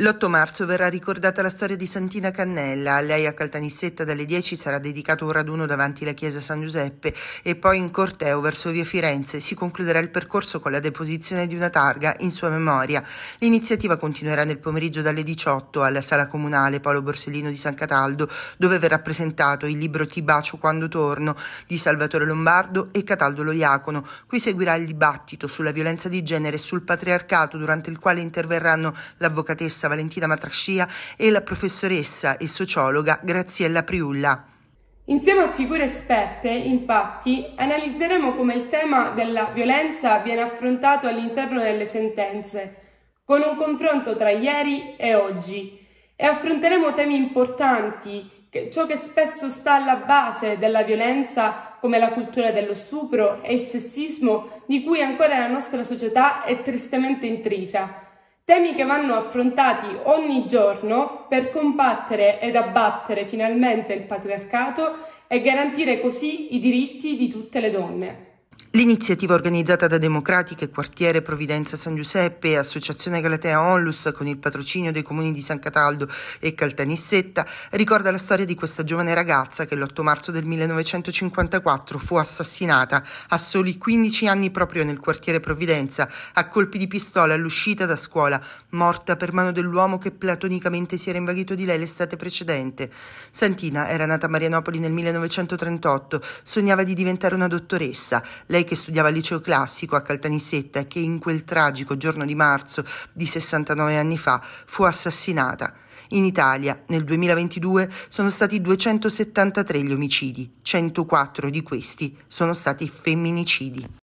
L'8 marzo verrà ricordata la storia di Santina Cannella. A lei a Caltanissetta dalle 10 sarà dedicato un raduno davanti la chiesa San Giuseppe e poi in corteo verso via Firenze si concluderà il percorso con la deposizione di una targa in sua memoria. L'iniziativa continuerà nel pomeriggio dalle 18 alla sala comunale Paolo Borsellino di San Cataldo, dove verrà presentato il libro Ti bacio quando torno di Salvatore Lombardo e Cataldo Lo Iacono. Qui seguirà il dibattito sulla violenza di genere e sul patriarcato, durante il quale interverranno l'avvocatessa dottoressa Valentina Matrascia e la professoressa e sociologa Graziella Priulla. Insieme a figure esperte, infatti, analizzeremo come il tema della violenza viene affrontato all'interno delle sentenze, con un confronto tra ieri e oggi, e affronteremo temi importanti, che, ciò che spesso sta alla base della violenza, come la cultura dello stupro e il sessismo, di cui ancora la nostra società è tristemente intrisa temi che vanno affrontati ogni giorno per combattere ed abbattere finalmente il patriarcato e garantire così i diritti di tutte le donne. L'iniziativa organizzata da Democratiche, Quartiere Provvidenza San Giuseppe e Associazione Galatea Onlus con il patrocinio dei comuni di San Cataldo e Caltanissetta ricorda la storia di questa giovane ragazza che l'8 marzo del 1954 fu assassinata a soli 15 anni proprio nel quartiere Provvidenza a colpi di pistola all'uscita da scuola, morta per mano dell'uomo che platonicamente si era invaghito di lei l'estate precedente. Santina era nata a Marianopoli nel 1938, sognava di diventare una dottoressa. Lei che studiava al liceo classico a Caltanissetta e che in quel tragico giorno di marzo di 69 anni fa fu assassinata. In Italia nel 2022 sono stati 273 gli omicidi, 104 di questi sono stati femminicidi.